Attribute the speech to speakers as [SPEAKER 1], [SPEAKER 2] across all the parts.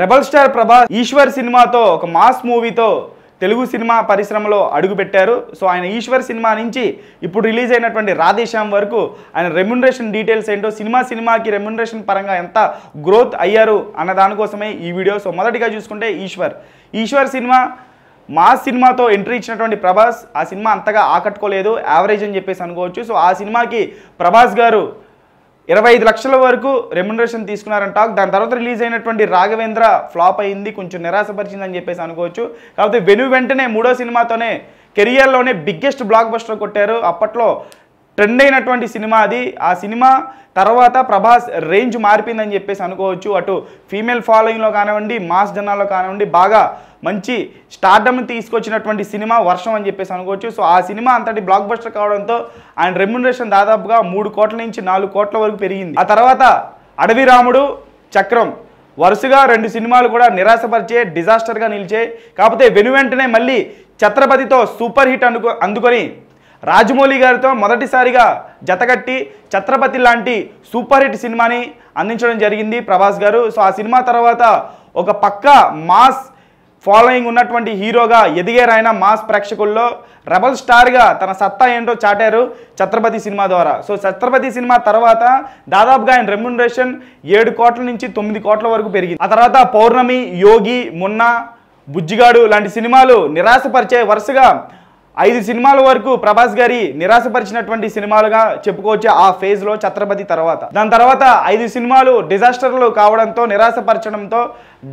[SPEAKER 1] rebel star Prabhas Eshwar సినిమాతో ఒక mass మూవీతో తెలుగు సినిమా పరిశ్రమలో అడుగుపెట్టారు సో ఆయన ఈశ్వర్ సినిమా నుంచి ఇప్పుడు రిలీజ్ అయినటువంటి రాధేశ్యామ్ వరకు ఆయన రెమ్యునరేషన్ డీటెయిల్స్ ఏంటో సినిమా సినిమాకి రెమ్యునరేషన్ పరంగా ఎంత గ్రోత్ అయ్యారు అన్న దానికోసమే ఈ వీడియో సో మొదటిగా చూసుకుంటే ఈశ్వర్ ఈశ్వర్ సినిమా మాస్ సినిమాతో ఎంట్రీ ఇచ్చినటువంటి ప్రభాస్ ఆ సినిమా అంతగా ఆకట్టుకోలేదు యావరేజ్ అని చెప్పేసి అనుకోవచ్చు సో ఆ సినిమాకి ప్రభాస్ గారు ఇరవై ఐదు లక్షల వరకు రెమ్యునరేషన్ తీసుకున్నారని టాక్ దాని తర్వాత రిలీజ్ అయినటువంటి రాఘవేంద్ర ఫ్లాప్ అయింది కొంచెం నిరాశపరిచిందని చెప్పేసి అనుకోవచ్చు కాకపోతే వెను వెంటనే మూడో సినిమాతోనే కెరియర్లోనే బిగ్గెస్ట్ బ్లాక్ బస్టర్ కొట్టారు అప్పట్లో ట్రెండ్ అయినటువంటి సినిమా అది ఆ సినిమా తర్వాత ప్రభాస్ రేంజ్ మారిపోయిందని చెప్పేసి అనుకోవచ్చు అటు ఫీమేల్ ఫాలోయింగ్లో కానివ్వండి మాస్ జనాల్లో కానివ్వండి బాగా మంచి స్టార్డమ్ తీసుకొచ్చినటువంటి సినిమా వర్షం అని చెప్పేసి అనుకోవచ్చు సో ఆ సినిమా అంతటి బ్లాక్ బస్టర్ కావడంతో ఆయన రెమ్యునరేషన్ దాదాపుగా మూడు కోట్ల నుంచి నాలుగు కోట్ల వరకు పెరిగింది ఆ తర్వాత అడవి రాముడు చక్రం వరుసగా రెండు సినిమాలు కూడా నిరాశపరిచే డిజాస్టర్గా నిలిచాయి కాకపోతే వెను వెంటనే మళ్ళీ ఛత్రపతితో సూపర్ హిట్ అందుకు అందుకొని రాజమౌళి గారితో మొదటిసారిగా జతగట్టి ఛత్రపతి లాంటి సూపర్ హిట్ సినిమాని అందించడం జరిగింది ప్రభాస్ గారు సో ఆ సినిమా తర్వాత ఒక పక్క మాస్ ఫాలోయింగ్ ఉన్నటువంటి హీరోగా ఎదిగారు ఆయన మాస్ ప్రేక్షకుల్లో రెబల్ స్టార్గా తన సత్తా ఏంటో చాటారు ఛత్రపతి సినిమా ద్వారా సో ఛత్రపతి సినిమా తర్వాత దాదాపుగా ఆయన రెమ్యునరేషన్ ఏడు కోట్ల నుంచి తొమ్మిది కోట్ల వరకు పెరిగింది ఆ తర్వాత పౌర్ణమి యోగి మున్నా బుజ్జిగాడు లాంటి సినిమాలు నిరాశపరిచే వరుసగా ఐదు సినిమాల వరకు ప్రభాస్ గారి నిరాశపరిచినటువంటి సినిమాలుగా చెప్పుకోవచ్చు ఆ ఫేజ్ లో ఛత్రపతి తర్వాత దాని తర్వాత ఐదు సినిమాలు డిజాస్టర్లు కావడంతో నిరాశపరచడంతో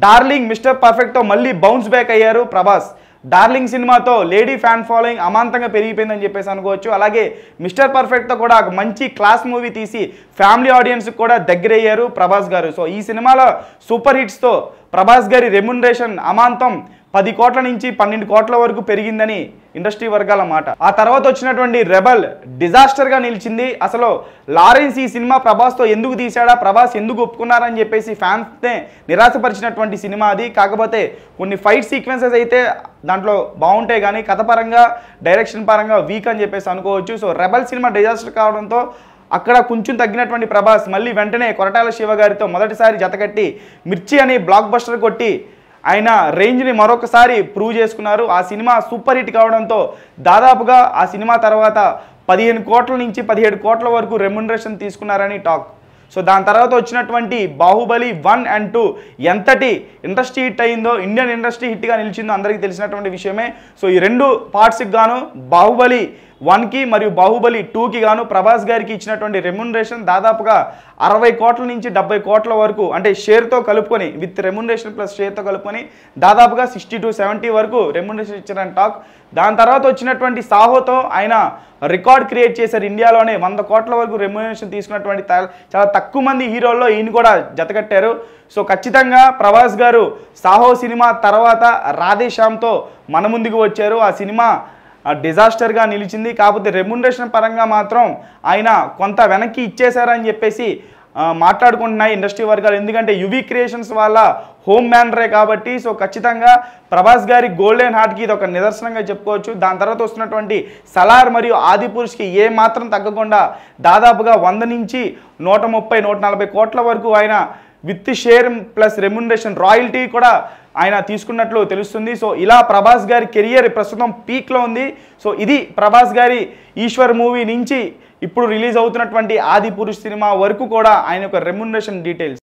[SPEAKER 1] డార్లింగ్ మిస్టర్ పర్ఫెక్ట్ తో మళ్ళీ బౌన్స్ బ్యాక్ అయ్యారు ప్రభాస్ డార్లింగ్ సినిమాతో లేడీ ఫ్యాన్ ఫాలోయింగ్ అమాంతంగా పెరిగిపోయిందని చెప్పేసి అనుకోవచ్చు అలాగే మిస్టర్ పర్ఫెక్ట్తో కూడా ఒక మంచి క్లాస్ మూవీ తీసి ఫ్యామిలీ ఆడియన్స్కి కూడా దగ్గరయ్యారు ప్రభాస్ గారు సో ఈ సినిమాలో సూపర్ హిట్స్తో ప్రభాస్ గారి రెమ్యునరేషన్ అమాంతం పది కోట్ల నుంచి పన్నెండు కోట్ల వరకు పెరిగిందని ఇండస్ట్రీ వర్గాల మాట ఆ తర్వాత వచ్చినటువంటి రెబల్ డిజాస్టర్గా నిలిచింది అసలు లారెన్స్ ఈ సినిమా ప్రభాస్తో ఎందుకు తీశాడా ప్రభాస్ ఎందుకు ఒప్పుకున్నారని చెప్పేసి నే నిరాశపరిచినటువంటి సినిమా అది కాకపోతే కొన్ని ఫైట్ సీక్వెన్సెస్ అయితే దాంట్లో బాగుంటాయి కానీ కథపరంగా డైరెక్షన్ పరంగా వీక్ అని చెప్పేసి అనుకోవచ్చు సో రెబల్ సినిమా డిజాస్టర్ కావడంతో అక్కడ కొంచెం తగ్గినటువంటి ప్రభాస్ మళ్ళీ వెంటనే కొరటాల శివ గారితో మొదటిసారి జతకట్టి మిర్చి అని బ్లాక్ బస్టర్ కొట్టి ఆయన రేంజ్ని మరొకసారి ప్రూవ్ చేసుకున్నారు ఆ సినిమా సూపర్ హిట్ కావడంతో దాదాపుగా ఆ సినిమా తర్వాత పదిహేను కోట్ల నుంచి పదిహేడు కోట్ల వరకు రెమ్యునరేషన్ తీసుకున్నారని టాక్ సో దాని తర్వాత వచ్చినటువంటి బాహుబలి వన్ అండ్ టూ ఎంతటి ఇండస్ట్రీ హిట్ అయిందో ఇండియన్ ఇండస్ట్రీ హిట్గా నిలిచిందో అందరికీ తెలిసినటువంటి విషయమే సో ఈ రెండు పార్ట్స్కి గాను బాహుబలి వన్కి మరియు బాహుబలి టూకి గాను ప్రభాస్ గారికి ఇచ్చినటువంటి రెమ్యునరేషన్ దాదాపుగా అరవై కోట్ల నుంచి డెబ్బై కోట్ల వరకు అంటే షేర్తో కలుపుకొని విత్ రెమ్యునరేషన్ ప్లస్ షేర్తో కలుపుకొని దాదాపుగా సిక్స్టీ టు సెవెంటీ వరకు రెమ్యునరేషన్ ఇచ్చారని టాక్ దాని తర్వాత వచ్చినటువంటి సాహోతో ఆయన రికార్డ్ క్రియేట్ చేశారు ఇండియాలోనే వంద కోట్ల వరకు రెమ్యునరేషన్ తీసుకున్నటువంటి చాలా తక్కువ మంది హీరోల్లో ఈయన కూడా జతకట్టారు సో ఖచ్చితంగా ప్రభాస్ గారు సాహో సినిమా తర్వాత రాధేశ్యామ్తో మన ముందుకు వచ్చారు ఆ సినిమా డిజాస్టర్గా నిలిచింది కాకపోతే రెమ్యునరేషన్ పరంగా మాత్రం ఆయన కొంత వెనక్కి ఇచ్చేశారని చెప్పేసి మాట్లాడుకుంటున్నాయి ఇండస్ట్రీ వర్గాలు ఎందుకంటే యువి క్రియేషన్స్ వాళ్ళ హోమ్ మ్యానరే కాబట్టి సో ఖచ్చితంగా ప్రభాస్ గారి గోల్డెన్ హార్ట్కి ఇది ఒక నిదర్శనంగా చెప్పుకోవచ్చు దాని తర్వాత వస్తున్నటువంటి సలార్ మరియు ఆదిపురుష్కి ఏ మాత్రం తగ్గకుండా దాదాపుగా వంద నుంచి నూట ముప్పై నూట నలభై కోట్ల వరకు ఆయన with share plus remuneration royalty కూడా ఆయన తీసుకున్నట్లు తెలుస్తుంది సో ఇలా ప్రభాస్ గారి కెరియర్ ప్రస్తుతం పీక్లో ఉంది సో ఇది ప్రభాస్ గారి ఈశ్వర్ మూవీ నుంచి ఇప్పుడు రిలీజ్ అవుతున్నటువంటి ఆది సినిమా వరకు కూడా ఆయన యొక్క రెమ్యునరేషన్ డీటెయిల్స్